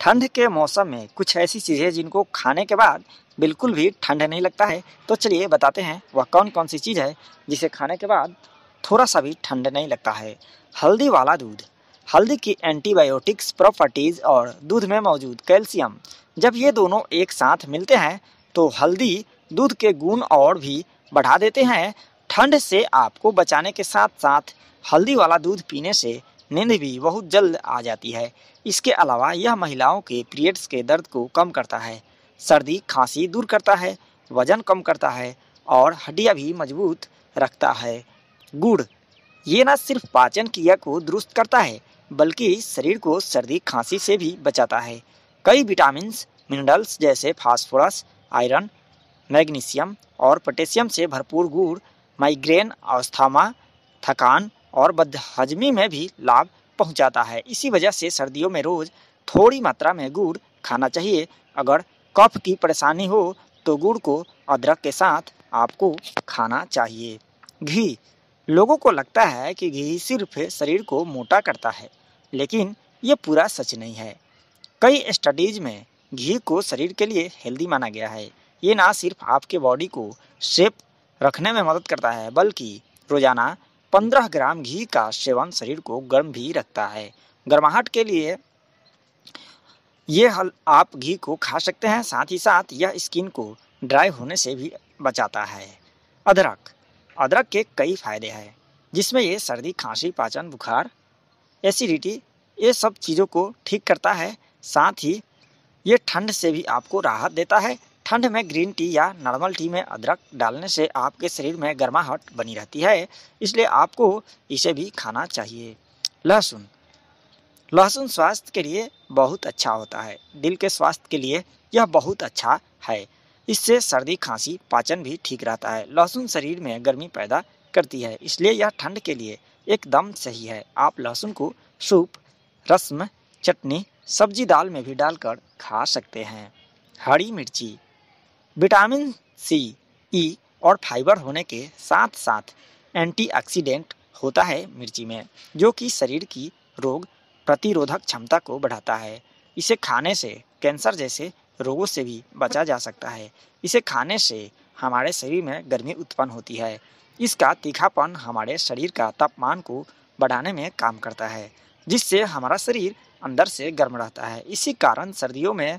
ठंड के मौसम में कुछ ऐसी चीज़ें जिनको खाने के बाद बिल्कुल भी ठंड नहीं लगता है तो चलिए बताते हैं वह कौन कौन सी चीज़ है जिसे खाने के बाद थोड़ा सा भी ठंड नहीं लगता है हल्दी वाला दूध हल्दी की एंटीबायोटिक्स प्रॉपर्टीज़ और दूध में मौजूद कैल्शियम जब ये दोनों एक साथ मिलते हैं तो हल्दी दूध के गुण और भी बढ़ा देते हैं ठंड से आपको बचाने के साथ साथ हल्दी वाला दूध पीने से नींद भी बहुत जल्द आ जाती है इसके अलावा यह महिलाओं के पीरियड्स के दर्द को कम करता है सर्दी खांसी दूर करता है वजन कम करता है और हड्डियाँ भी मजबूत रखता है गुड़ ये न सिर्फ पाचन क्रिया को दुरुस्त करता है बल्कि शरीर को सर्दी खांसी से भी बचाता है कई विटामिन मिनरल्स जैसे फास्फोरस आयरन मैग्नीशियम और पोटेशियम से भरपूर गुड़ माइग्रेन अवस्थामा थकान और बदहजमी में भी लाभ पहुंचाता है इसी वजह से सर्दियों में रोज़ थोड़ी मात्रा में गुड़ खाना चाहिए अगर कफ की परेशानी हो तो गुड़ को अदरक के साथ आपको खाना चाहिए घी लोगों को लगता है कि घी सिर्फ शरीर को मोटा करता है लेकिन ये पूरा सच नहीं है कई स्टडीज में घी को शरीर के लिए हेल्दी माना गया है ये ना सिर्फ आपके बॉडी को शेप रखने में मदद करता है बल्कि रोज़ाना पंद्रह ग्राम घी का सेवन शरीर को गर्म भी रखता है गर्माहट के लिए ये हल आप घी को खा सकते हैं साथ ही साथ यह स्किन को ड्राई होने से भी बचाता है अदरक अदरक के कई फायदे हैं जिसमें ये सर्दी खांसी पाचन बुखार एसिडिटी ये सब चीज़ों को ठीक करता है साथ ही ये ठंड से भी आपको राहत देता है ठंड में ग्रीन टी या नॉर्मल टी में अदरक डालने से आपके शरीर में गर्माहट बनी रहती है इसलिए आपको इसे भी खाना चाहिए लहसुन लहसुन स्वास्थ्य के लिए बहुत अच्छा होता है दिल के स्वास्थ्य के लिए यह बहुत अच्छा है इससे सर्दी खांसी पाचन भी ठीक रहता है लहसुन शरीर में गर्मी पैदा करती है इसलिए यह ठंड के लिए एकदम सही है आप लहसुन को सूप रस्म चटनी सब्जी दाल में भी डालकर खा सकते हैं हरी मिर्ची विटामिन सी ई और फाइबर होने के साथ साथ एंटीऑक्सीडेंट होता है मिर्ची में जो कि शरीर की रोग प्रतिरोधक क्षमता को बढ़ाता है इसे खाने से कैंसर जैसे रोगों से भी बचा जा सकता है इसे खाने से हमारे शरीर में गर्मी उत्पन्न होती है इसका तीखापन हमारे शरीर का तापमान को बढ़ाने में काम करता है जिससे हमारा शरीर अंदर से गर्म रहता है इसी कारण सर्दियों में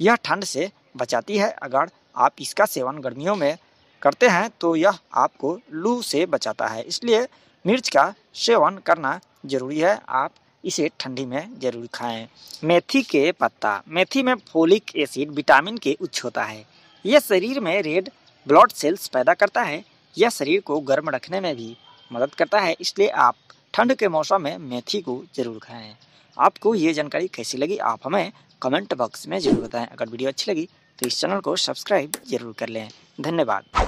यह ठंड से बचाती है अगर आप इसका सेवन गर्मियों में करते हैं तो यह आपको लू से बचाता है इसलिए मिर्च का सेवन करना जरूरी है आप इसे ठंडी में जरूर खाएं मेथी के पत्ता मेथी में फोलिक एसिड विटामिन के उच्च होता है यह शरीर में रेड ब्लड सेल्स पैदा करता है यह शरीर को गर्म रखने में भी मदद करता है इसलिए आप ठंड के मौसम में मेथी को जरूर खाएं आपको ये जानकारी कैसी लगी आप हमें कमेंट बॉक्स में जरूर बताएं अगर वीडियो अच्छी लगी तो इस चैनल को सब्सक्राइब जरूर कर लें धन्यवाद